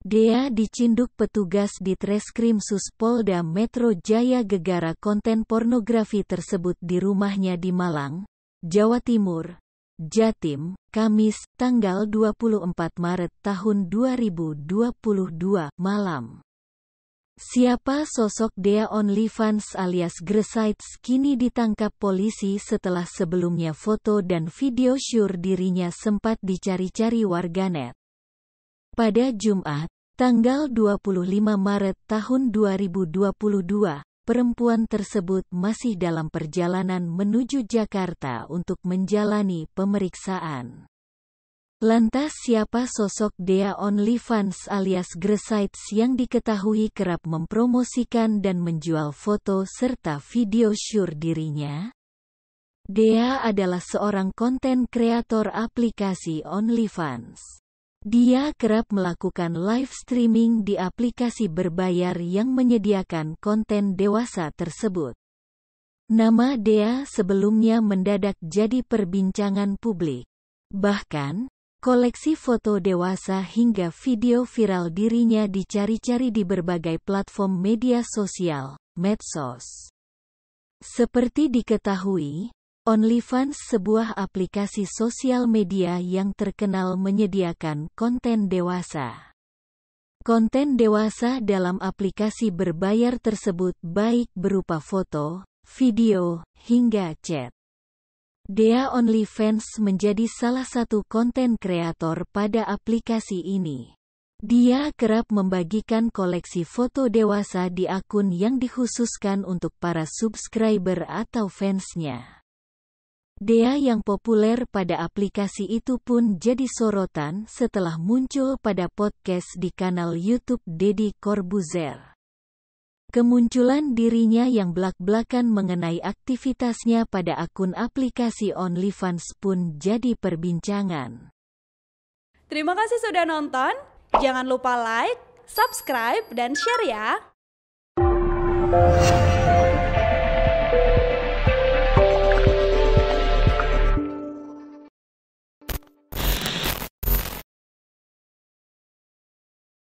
Dea dicinduk petugas di Treskrim Suspolda Metro Jaya gegara konten pornografi tersebut di rumahnya di Malang, Jawa Timur. Jatim, Kamis, tanggal 24 Maret tahun 2022, malam. Siapa sosok Dea OnlyFans alias Gresites kini ditangkap polisi setelah sebelumnya foto dan video syur dirinya sempat dicari-cari warganet. Pada Jumat, tanggal 25 Maret tahun 2022, perempuan tersebut masih dalam perjalanan menuju Jakarta untuk menjalani pemeriksaan. Lantas siapa sosok Dea OnlyFans alias Gresites yang diketahui kerap mempromosikan dan menjual foto serta video syur dirinya? Dea adalah seorang konten kreator aplikasi OnlyFans. Dia kerap melakukan live streaming di aplikasi berbayar yang menyediakan konten dewasa tersebut. Nama Dea sebelumnya mendadak jadi perbincangan publik. Bahkan, koleksi foto dewasa hingga video viral dirinya dicari-cari di berbagai platform media sosial, medsos. Seperti diketahui, OnlyFans sebuah aplikasi sosial media yang terkenal menyediakan konten dewasa. Konten dewasa dalam aplikasi berbayar tersebut baik berupa foto, video, hingga chat. Dea OnlyFans menjadi salah satu konten kreator pada aplikasi ini. Dia kerap membagikan koleksi foto dewasa di akun yang dikhususkan untuk para subscriber atau fansnya. Dea yang populer pada aplikasi itu pun jadi sorotan setelah muncul pada podcast di kanal YouTube Deddy Corbuzier. Kemunculan dirinya yang belak belakan mengenai aktivitasnya pada akun aplikasi OnlyFans pun jadi perbincangan. Terima kasih sudah nonton. Jangan lupa like, subscribe, dan share ya.